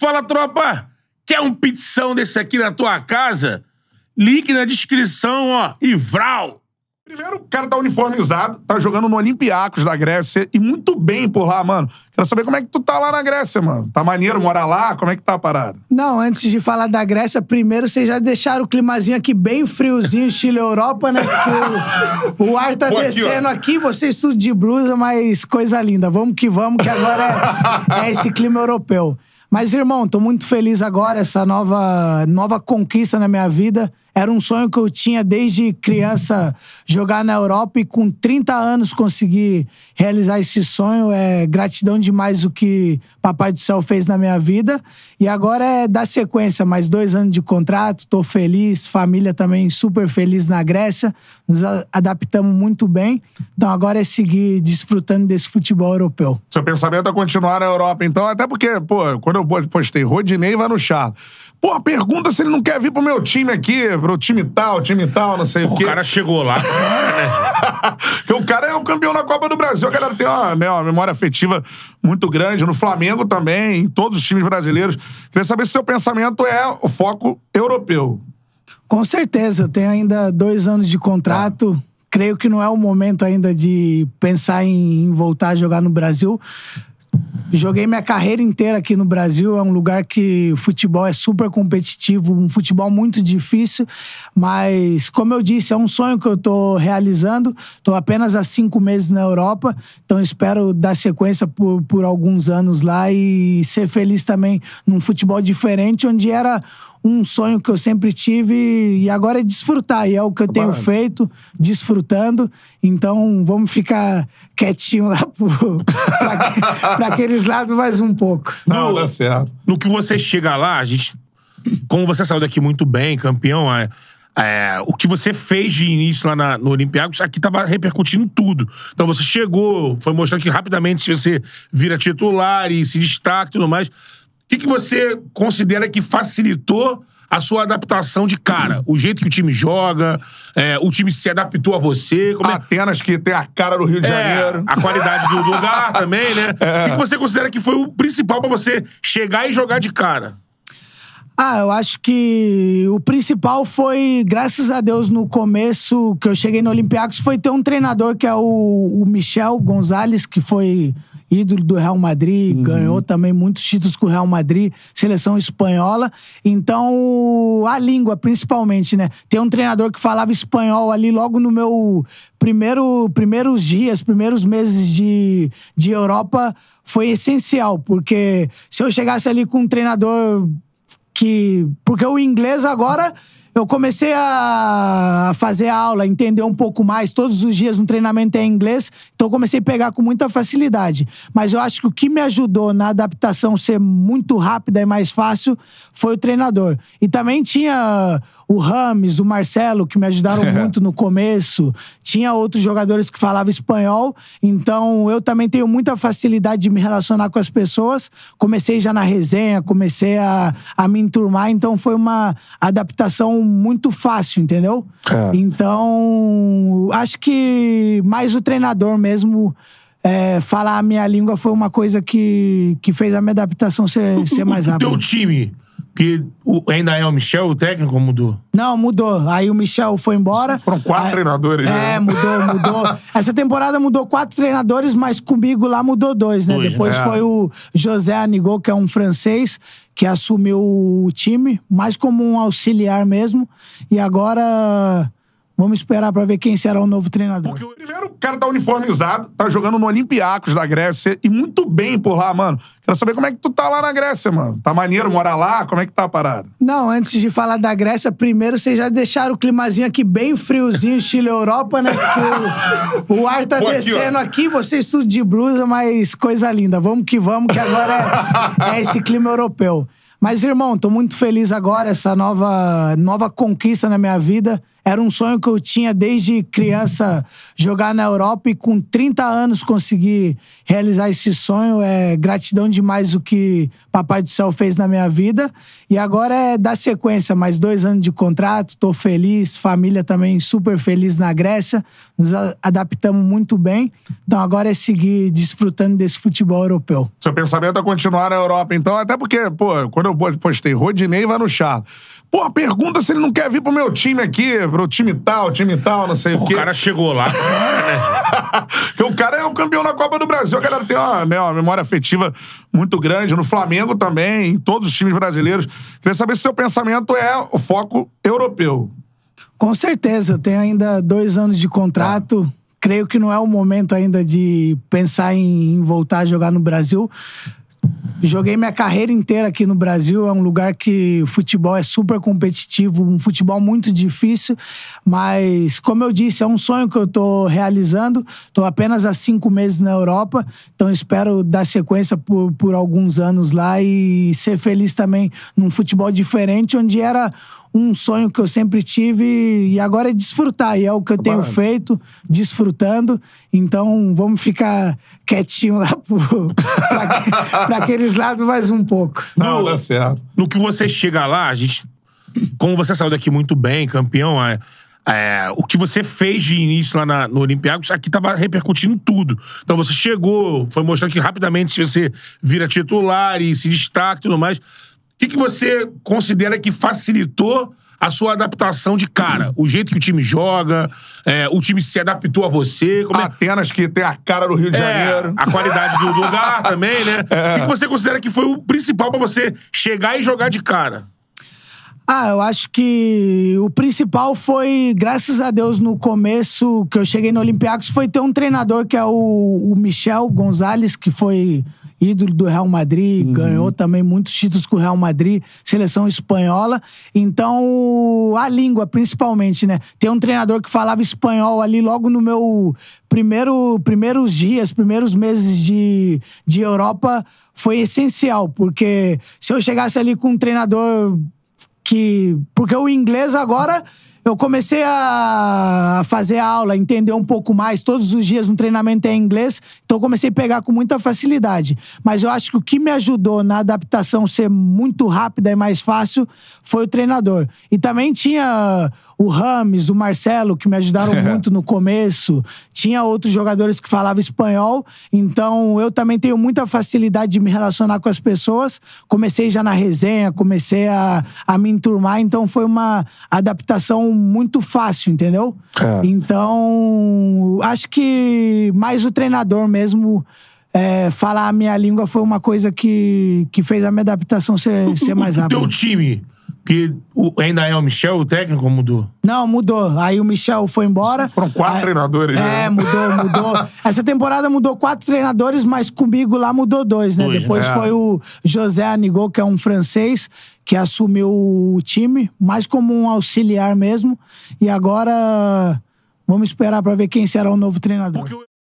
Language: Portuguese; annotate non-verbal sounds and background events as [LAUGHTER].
Fala, tropa! Quer um pizzão desse aqui na tua casa? Link na descrição, ó. E vral! Primeiro, o cara tá uniformizado, tá jogando no Olympiacos da Grécia e muito bem por lá, mano. Quero saber como é que tu tá lá na Grécia, mano. Tá maneiro morar lá? Como é que tá a parada? Não, antes de falar da Grécia, primeiro vocês já deixaram o climazinho aqui bem friozinho, estilo Europa, né? o, o ar tá Pô, descendo aqui, aqui, vocês tudo de blusa, mas coisa linda. Vamos que vamos, que agora é, é esse clima europeu. Mas, irmão, tô muito feliz agora, essa nova, nova conquista na minha vida. Era um sonho que eu tinha desde criança jogar na Europa e com 30 anos conseguir realizar esse sonho. É gratidão demais o que Papai do Céu fez na minha vida. E agora é dar sequência, mais dois anos de contrato, estou feliz, família também super feliz na Grécia, nos adaptamos muito bem. Então agora é seguir desfrutando desse futebol europeu. Seu pensamento é continuar na Europa, então, até porque, pô, quando eu postei Rodinei vai no Charles Pô, pergunta se ele não quer vir pro meu time aqui, pro time tal, time tal, não sei o quê. O cara chegou lá. Porque né? [LAUGHS] o cara é o campeão da Copa do Brasil. A galera tem uma, né, uma memória afetiva muito grande. No Flamengo também, em todos os times brasileiros. Queria saber se seu pensamento é o foco europeu. Com certeza. Eu tenho ainda dois anos de contrato. Ah. Creio que não é o momento ainda de pensar em, em voltar a jogar no Brasil. Joguei minha carreira inteira aqui no Brasil. É um lugar que o futebol é super competitivo, um futebol muito difícil. Mas, como eu disse, é um sonho que eu estou realizando. Estou apenas há cinco meses na Europa, então espero dar sequência por, por alguns anos lá e ser feliz também num futebol diferente, onde era um sonho que eu sempre tive e agora é desfrutar. E é o que eu tenho feito, desfrutando. Então vamos ficar quietinho lá para [LAUGHS] aqueles lados mais um pouco. Não, no, dá certo. No que você chega lá, a gente. Como você saiu daqui muito bem, campeão, é, é, o que você fez de início lá na, no Olympiacos, aqui estava repercutindo tudo. Então você chegou, foi mostrando que rapidamente você vira titular e se destaca e tudo mais que, que você considera que facilitou a sua adaptação de cara? O jeito que o time joga, é, o time se adaptou a você? Como é- Atenas, que tem a cara do Rio de é, Janeiro. a qualidade do lugar [LAUGHS] também, né? É. O que, que você considera que foi o principal pra você chegar e jogar de cara? Ah, eu acho que o principal foi, graças a Deus, no começo que eu cheguei no Olympiacos, foi ter um treinador que é o, o Michel Gonzalez, que foi ídolo do Real Madrid, uhum. ganhou também muitos títulos com o Real Madrid, seleção espanhola. Então, a língua, principalmente, né? Tem um treinador que falava espanhol ali logo no meu primeiro, primeiros dias, primeiros meses de, de Europa, foi essencial, porque se eu chegasse ali com um treinador que. Porque o inglês agora. Uhum eu comecei a fazer aula, entender um pouco mais. Todos os dias no treinamento é em inglês, então comecei a pegar com muita facilidade. Mas eu acho que o que me ajudou na adaptação ser muito rápida e mais fácil foi o treinador. E também tinha o Rames, o Marcelo, que me ajudaram [LAUGHS] muito no começo tinha outros jogadores que falavam espanhol, então eu também tenho muita facilidade de me relacionar com as pessoas. Comecei já na resenha, comecei a, a me enturmar, então foi uma adaptação muito fácil, entendeu? É. Então, acho que mais o treinador mesmo. É, falar a minha língua foi uma coisa que, que fez a minha adaptação ser, ser mais rápida. [LAUGHS] O teu time porque o, ainda é o Michel, o técnico mudou? Não, mudou. Aí o Michel foi embora. Foram quatro é, treinadores. É, né? mudou, mudou. [LAUGHS] Essa temporada mudou quatro treinadores, mas comigo lá mudou dois, né? Depois é. foi o José Anigol, que é um francês, que assumiu o time, mais como um auxiliar mesmo. E agora Vamos esperar para ver quem será o novo treinador. Porque o primeiro cara tá uniformizado, tá jogando no Olympiacos da Grécia e muito bem por lá, mano. Quero saber como é que tu tá lá na Grécia, mano. Tá maneiro morar lá? Como é que tá a parada? Não, antes de falar da Grécia, primeiro vocês já deixaram o climazinho aqui bem friozinho, Chile Europa, né? o, o ar tá Pô, descendo aqui, aqui, vocês tudo de blusa, mas coisa linda. Vamos que vamos, que agora é, é esse clima europeu. Mas, irmão, tô muito feliz agora, essa nova, nova conquista na minha vida era um sonho que eu tinha desde criança jogar na Europa e com 30 anos conseguir realizar esse sonho. É gratidão demais o que Papai do Céu fez na minha vida. E agora é dar sequência, mais dois anos de contrato, estou feliz, família também super feliz na Grécia, nos adaptamos muito bem. Então agora é seguir desfrutando desse futebol europeu. Seu pensamento é continuar na Europa, então, até porque, pô, quando eu postei Rodinei vai no Charla. Pô, pergunta se ele não quer vir pro meu time aqui, pro time tal, time tal, não sei o, o quê. O cara chegou lá. Porque né? [LAUGHS] o cara é o campeão da Copa do Brasil. A galera tem uma, né, uma memória afetiva muito grande. No Flamengo também, em todos os times brasileiros. Queria saber se o seu pensamento é o foco europeu. Com certeza. Eu tenho ainda dois anos de contrato. Ah. Creio que não é o momento ainda de pensar em, em voltar a jogar no Brasil. Joguei minha carreira inteira aqui no Brasil. É um lugar que o futebol é super competitivo, um futebol muito difícil. Mas, como eu disse, é um sonho que eu estou realizando. Estou apenas há cinco meses na Europa, então espero dar sequência por, por alguns anos lá e ser feliz também num futebol diferente, onde era um sonho que eu sempre tive e agora é desfrutar. E é o que eu tenho Mano. feito, desfrutando. Então vamos ficar quietinho lá para [LAUGHS] aqueles lados mais um pouco. Não, no, certo. No que você chega lá, a gente. Como você saiu daqui muito bem, campeão, é, é, o que você fez de início lá na, no Olympiacos, aqui estava repercutindo tudo. Então você chegou, foi mostrando que rapidamente você vira titular e se destaca e tudo mais que, que você considera que facilitou a sua adaptação de cara? O jeito que o time joga, é, o time se adaptou a você? Como é- que tem a cara do Rio de é, Janeiro. a qualidade do lugar [LAUGHS] também, né? É. O que, que você considera que foi o principal pra você chegar e jogar de cara? Ah, eu acho que o principal foi, graças a Deus, no começo que eu cheguei no Olympiacos, foi ter um treinador que é o, o Michel Gonzalez, que foi ídolo do Real Madrid, uhum. ganhou também muitos títulos com o Real Madrid, seleção espanhola. Então, a língua, principalmente, né? Tem um treinador que falava espanhol ali logo no meu primeiro, primeiros dias, primeiros meses de, de Europa, foi essencial, porque se eu chegasse ali com um treinador que. Porque o inglês agora. Uhum eu comecei a fazer aula, entender um pouco mais. Todos os dias no treinamento é em inglês, então comecei a pegar com muita facilidade. Mas eu acho que o que me ajudou na adaptação ser muito rápida e mais fácil foi o treinador. E também tinha o Rames, o Marcelo, que me ajudaram [LAUGHS] muito no começo tinha outros jogadores que falavam espanhol, então eu também tenho muita facilidade de me relacionar com as pessoas. Comecei já na resenha, comecei a, a me enturmar, então foi uma adaptação muito fácil, entendeu? É. Então, acho que mais o treinador mesmo. É, falar a minha língua foi uma coisa que, que fez a minha adaptação ser, ser mais rápida. [LAUGHS] O teu time porque o, ainda é o Michel, o técnico mudou? Não, mudou. Aí o Michel foi embora. Foram quatro é, treinadores. É, né? mudou, mudou. [LAUGHS] Essa temporada mudou quatro treinadores, mas comigo lá mudou dois, né? Depois né? é. foi o José Anigol, que é um francês, que assumiu o time, mais como um auxiliar mesmo. E agora vamos esperar para ver quem será o novo treinador. Porque...